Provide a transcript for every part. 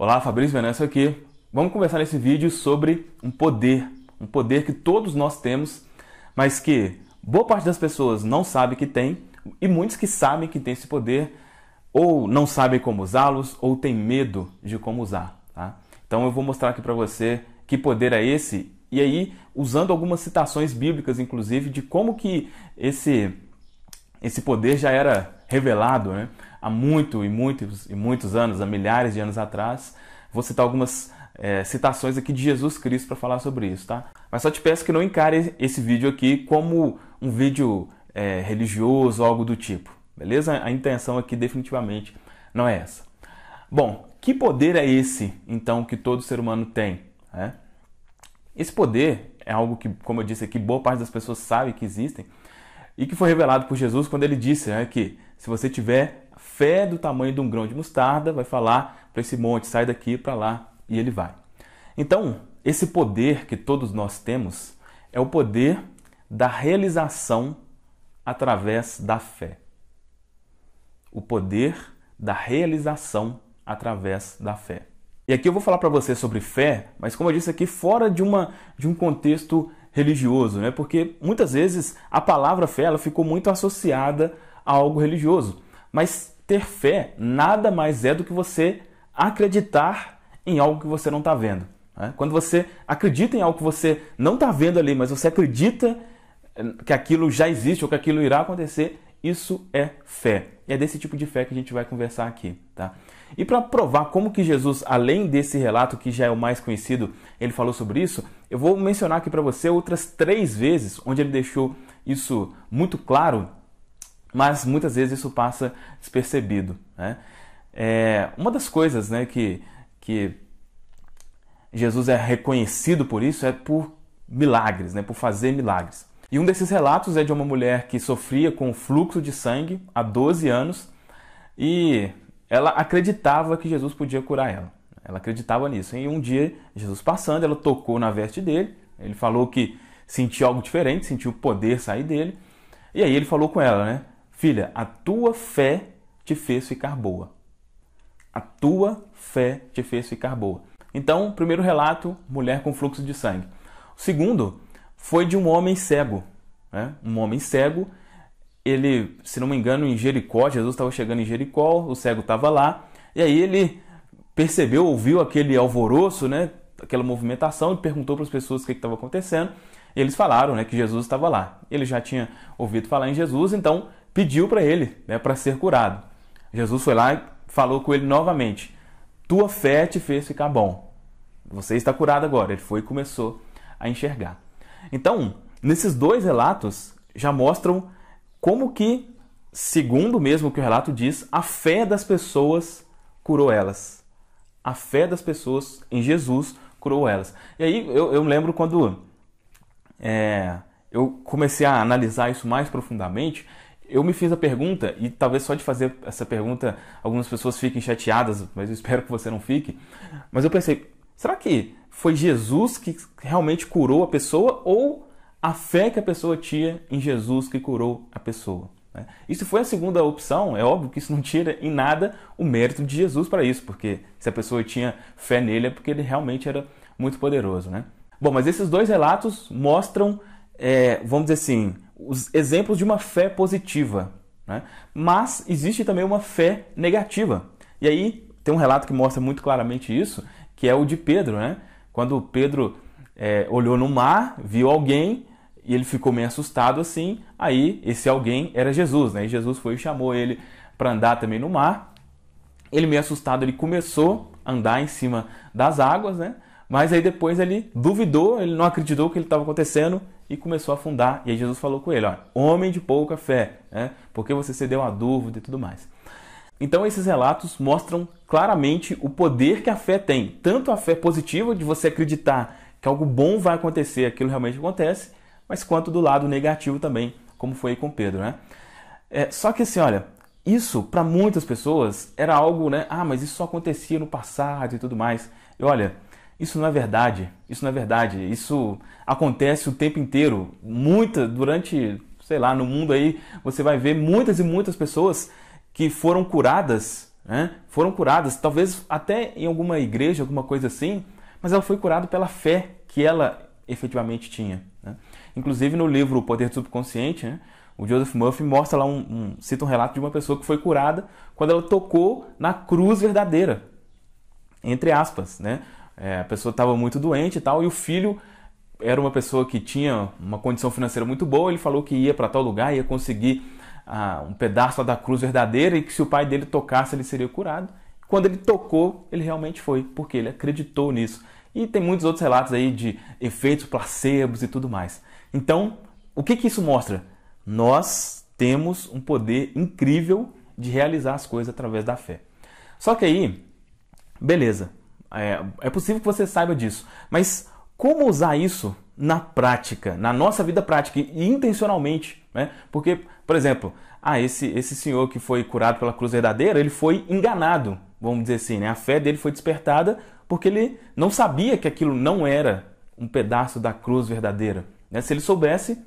Olá, Fabrício Venâncio aqui. Vamos conversar nesse vídeo sobre um poder, um poder que todos nós temos, mas que boa parte das pessoas não sabe que tem e muitos que sabem que tem esse poder ou não sabem como usá-los ou têm medo de como usar. Tá? Então eu vou mostrar aqui para você que poder é esse e aí usando algumas citações bíblicas, inclusive, de como que esse esse poder já era revelado, né? há muito e muitos e muitos anos, há milhares de anos atrás. Vou citar algumas é, citações aqui de Jesus Cristo para falar sobre isso, tá? Mas só te peço que não encare esse vídeo aqui como um vídeo é, religioso ou algo do tipo, beleza? A intenção aqui definitivamente não é essa. Bom, que poder é esse então que todo ser humano tem? Né? Esse poder é algo que, como eu disse aqui, boa parte das pessoas sabe que existem e que foi revelado por Jesus quando ele disse né, que se você tiver fé do tamanho de um grão de mostarda, vai falar para esse monte, sai daqui para lá, e ele vai. Então, esse poder que todos nós temos é o poder da realização através da fé. O poder da realização através da fé. E aqui eu vou falar para você sobre fé, mas como eu disse aqui, fora de, uma, de um contexto religioso, né? Porque muitas vezes a palavra fé ela ficou muito associada a algo religioso. Mas ter fé nada mais é do que você acreditar em algo que você não está vendo. Né? Quando você acredita em algo que você não está vendo ali, mas você acredita eh, que aquilo já existe ou que aquilo irá acontecer, isso é fé. E é desse tipo de fé que a gente vai conversar aqui, tá? E para provar como que Jesus, além desse relato que já é o mais conhecido, ele falou sobre isso, eu vou mencionar aqui para você outras três vezes onde ele deixou isso muito claro mas muitas vezes isso passa despercebido. Né? É, uma das coisas né, que, que Jesus é reconhecido por isso é por milagres, né, por fazer milagres. E um desses relatos é de uma mulher que sofria com fluxo de sangue há 12 anos e ela acreditava que Jesus podia curar ela. Ela acreditava nisso. E um dia, Jesus passando, ela tocou na veste dele. Ele falou que sentiu algo diferente, sentiu o poder sair dele. E aí ele falou com ela, né? Filha, a tua fé te fez ficar boa. A tua fé te fez ficar boa. Então, primeiro relato, mulher com fluxo de sangue. O segundo foi de um homem cego. Né? Um homem cego, ele, se não me engano, em Jericó, Jesus estava chegando em Jericó, o cego estava lá, e aí ele percebeu, ouviu aquele alvoroço, né? aquela movimentação, e perguntou para as pessoas o que estava acontecendo. E eles falaram né, que Jesus estava lá. Ele já tinha ouvido falar em Jesus, então pediu para ele, né, para ser curado. Jesus foi lá e falou com ele novamente: Tua fé te fez ficar bom. Você está curado agora. Ele foi e começou a enxergar. Então, nesses dois relatos já mostram como que, segundo mesmo que o relato diz, a fé das pessoas curou elas. A fé das pessoas em Jesus curou elas. E aí eu, eu lembro quando é, eu comecei a analisar isso mais profundamente, eu me fiz a pergunta, e talvez só de fazer essa pergunta algumas pessoas fiquem chateadas, mas eu espero que você não fique. Mas eu pensei, será que foi Jesus que realmente curou a pessoa ou a fé que a pessoa tinha em Jesus que curou a pessoa? E né? se foi a segunda opção, é óbvio que isso não tira em nada o mérito de Jesus para isso, porque se a pessoa tinha fé nele é porque ele realmente era muito poderoso. Né? Bom, mas esses dois relatos mostram é, vamos dizer assim, os exemplos de uma fé positiva. Né? Mas existe também uma fé negativa. E aí tem um relato que mostra muito claramente isso, que é o de Pedro. Né? Quando Pedro é, olhou no mar, viu alguém e ele ficou meio assustado assim. Aí esse alguém era Jesus. Né? E Jesus foi e chamou ele para andar também no mar. Ele meio assustado, ele começou a andar em cima das águas, né? Mas aí depois ele duvidou, ele não acreditou que ele estava acontecendo e começou a afundar. E aí Jesus falou com ele: ó, Homem de pouca fé, né? porque você cedeu a dúvida e tudo mais. Então, esses relatos mostram claramente o poder que a fé tem. Tanto a fé positiva, de você acreditar que algo bom vai acontecer, aquilo realmente acontece, mas quanto do lado negativo também, como foi com Pedro. Né? É, só que assim, olha, isso para muitas pessoas era algo, né? Ah, mas isso só acontecia no passado e tudo mais. E olha, isso não é verdade. Isso não é verdade. Isso acontece o tempo inteiro. Muita, durante, sei lá, no mundo aí, você vai ver muitas e muitas pessoas que foram curadas, né? Foram curadas, talvez até em alguma igreja, alguma coisa assim, mas ela foi curada pela fé que ela efetivamente tinha. Né? Inclusive no livro O Poder do Subconsciente, né? o Joseph Murphy mostra lá um, um, cita um relato de uma pessoa que foi curada quando ela tocou na cruz verdadeira, entre aspas, né? É, a pessoa estava muito doente e tal, e o filho era uma pessoa que tinha uma condição financeira muito boa, ele falou que ia para tal lugar, ia conseguir ah, um pedaço da cruz verdadeira e que se o pai dele tocasse ele seria curado. Quando ele tocou, ele realmente foi, porque ele acreditou nisso. E tem muitos outros relatos aí de efeitos placebos e tudo mais. Então, o que, que isso mostra? Nós temos um poder incrível de realizar as coisas através da fé. Só que aí, beleza, é, é possível que você saiba disso, mas como usar isso na prática, na nossa vida prática e intencionalmente, né? Porque, por exemplo, ah, esse, esse senhor que foi curado pela cruz verdadeira, ele foi enganado, vamos dizer assim, né? A fé dele foi despertada porque ele não sabia que aquilo não era um pedaço da cruz verdadeira. Né? Se ele soubesse,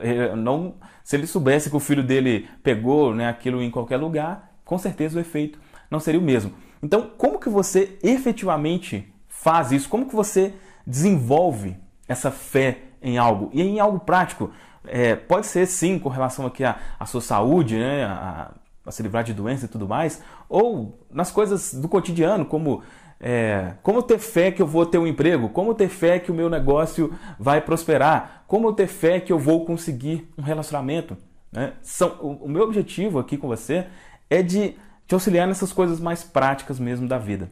é, não, se ele soubesse que o filho dele pegou né, aquilo em qualquer lugar, com certeza o efeito não seria o mesmo. Então, como que você efetivamente faz isso? Como que você desenvolve essa fé em algo? E em algo prático, é, pode ser sim com relação aqui à, à sua saúde, né? A, a, se livrar de doenças e tudo mais, ou nas coisas do cotidiano, como é, como ter fé que eu vou ter um emprego, como ter fé que o meu negócio vai prosperar, como ter fé que eu vou conseguir um relacionamento. Né? São, o, o meu objetivo aqui com você é de te auxiliar nessas coisas mais práticas mesmo da vida.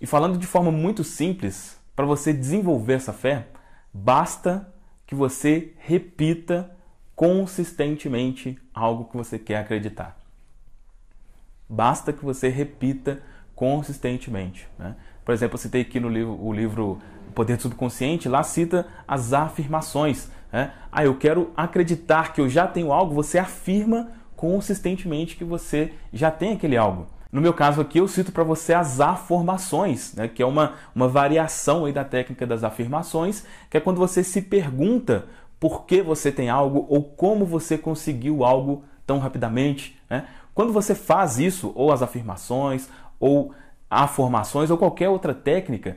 E falando de forma muito simples, para você desenvolver essa fé, basta que você repita consistentemente algo que você quer acreditar. Basta que você repita consistentemente. Né? Por exemplo, eu citei aqui no livro, o livro Poder do Subconsciente, lá cita as afirmações. Né? Ah, eu quero acreditar que eu já tenho algo, você afirma consistentemente que você já tem aquele algo. No meu caso aqui, eu cito para você as afirmações, né, que é uma, uma variação aí da técnica das afirmações, que é quando você se pergunta por que você tem algo ou como você conseguiu algo tão rapidamente. Né? Quando você faz isso, ou as afirmações, ou afirmações, ou qualquer outra técnica,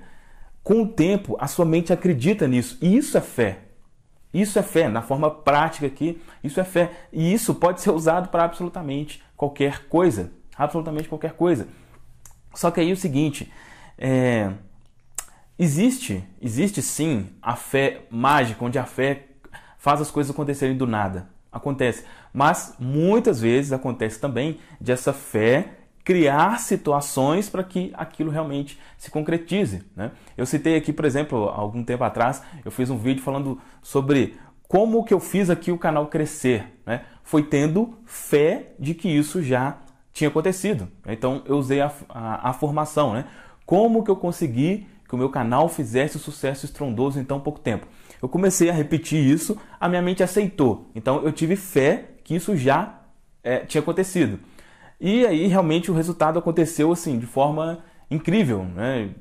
com o tempo a sua mente acredita nisso. E isso é fé. Isso é fé, na forma prática aqui, isso é fé. E isso pode ser usado para absolutamente qualquer coisa. Absolutamente qualquer coisa. Só que aí é o seguinte, é, existe, existe sim a fé mágica, onde a fé faz as coisas acontecerem do nada. Acontece. Mas muitas vezes acontece também de essa fé criar situações para que aquilo realmente se concretize. Né? Eu citei aqui, por exemplo, algum tempo atrás, eu fiz um vídeo falando sobre como que eu fiz aqui o canal crescer. Né? Foi tendo fé de que isso já tinha acontecido. Então eu usei a, a, a formação. Né? Como que eu consegui que o meu canal fizesse sucesso estrondoso em tão pouco tempo? Eu comecei a repetir isso, a minha mente aceitou. Então eu tive fé que isso já é, tinha acontecido. E aí realmente o resultado aconteceu assim de forma incrível, né?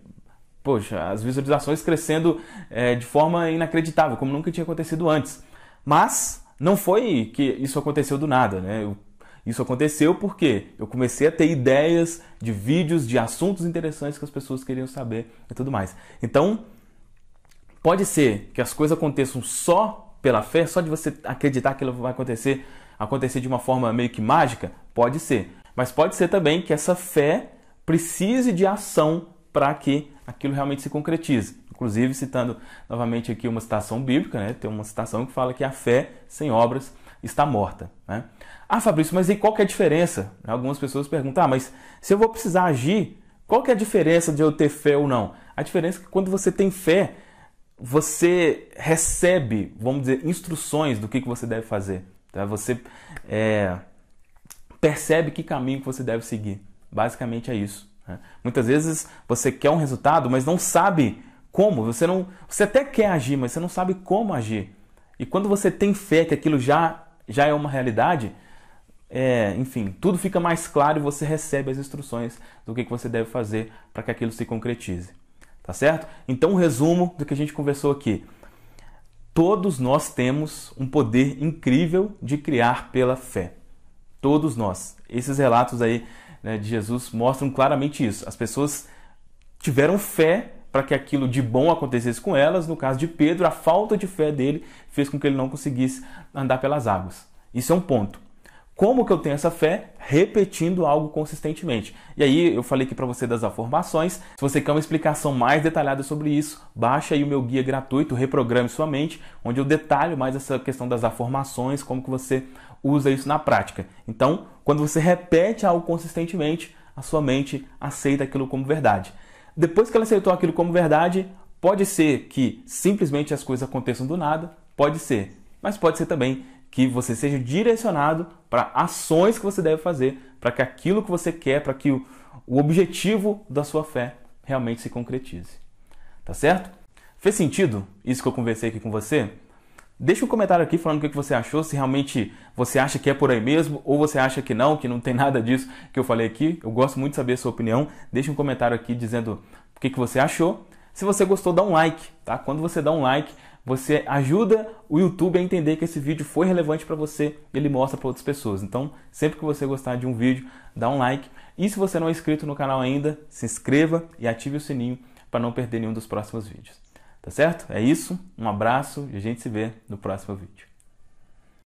Poxa, as visualizações crescendo é, de forma inacreditável, como nunca tinha acontecido antes. Mas não foi que isso aconteceu do nada, né? Eu, isso aconteceu porque eu comecei a ter ideias de vídeos, de assuntos interessantes que as pessoas queriam saber e tudo mais. Então, pode ser que as coisas aconteçam só pela fé, só de você acreditar que ela vai acontecer, acontecer de uma forma meio que mágica? Pode ser. Mas pode ser também que essa fé precise de ação para que aquilo realmente se concretize. Inclusive, citando novamente aqui uma citação bíblica, né? tem uma citação que fala que a fé sem obras está morta. Né? Ah, Fabrício, mas e qual que é a diferença? Né, algumas pessoas perguntam, ah, mas se eu vou precisar agir, qual que é a diferença de eu ter fé ou não? A diferença é que quando você tem fé, você recebe, vamos dizer, instruções do que, que você deve fazer. Tá? Você é, percebe que caminho que você deve seguir. Basicamente é isso. Né? Muitas vezes você quer um resultado, mas não sabe como. Você não, você até quer agir, mas você não sabe como agir. E quando você tem fé que aquilo já já é uma realidade, é, enfim, tudo fica mais claro e você recebe as instruções do que, que você deve fazer para que aquilo se concretize. Tá certo? Então, um resumo do que a gente conversou aqui. Todos nós temos um poder incrível de criar pela fé todos nós. Esses relatos aí né, de Jesus mostram claramente isso. As pessoas tiveram fé para que aquilo de bom acontecesse com elas. No caso de Pedro, a falta de fé dele fez com que ele não conseguisse andar pelas águas. Isso é um ponto. Como que eu tenho essa fé? Repetindo algo consistentemente. E aí eu falei aqui para você das afirmações. Se você quer uma explicação mais detalhada sobre isso, baixa aí o meu guia gratuito Reprograme Sua Mente, onde eu detalho mais essa questão das afirmações, como que você usa isso na prática. Então, quando você repete algo consistentemente, a sua mente aceita aquilo como verdade. Depois que ela aceitou aquilo como verdade, pode ser que simplesmente as coisas aconteçam do nada, pode ser, mas pode ser também que você seja direcionado para ações que você deve fazer para que aquilo que você quer, para que o, o objetivo da sua fé realmente se concretize. Tá certo? Fez sentido isso que eu conversei aqui com você? Deixa um comentário aqui falando o que você achou, se realmente você acha que é por aí mesmo, ou você acha que não, que não tem nada disso que eu falei aqui. Eu gosto muito de saber a sua opinião. Deixa um comentário aqui dizendo o que você achou. Se você gostou, dá um like, tá? Quando você dá um like, você ajuda o YouTube a entender que esse vídeo foi relevante para você e ele mostra para outras pessoas. Então, sempre que você gostar de um vídeo, dá um like. E se você não é inscrito no canal ainda, se inscreva e ative o sininho para não perder nenhum dos próximos vídeos. Tá certo? É isso, um abraço e a gente se vê no próximo vídeo.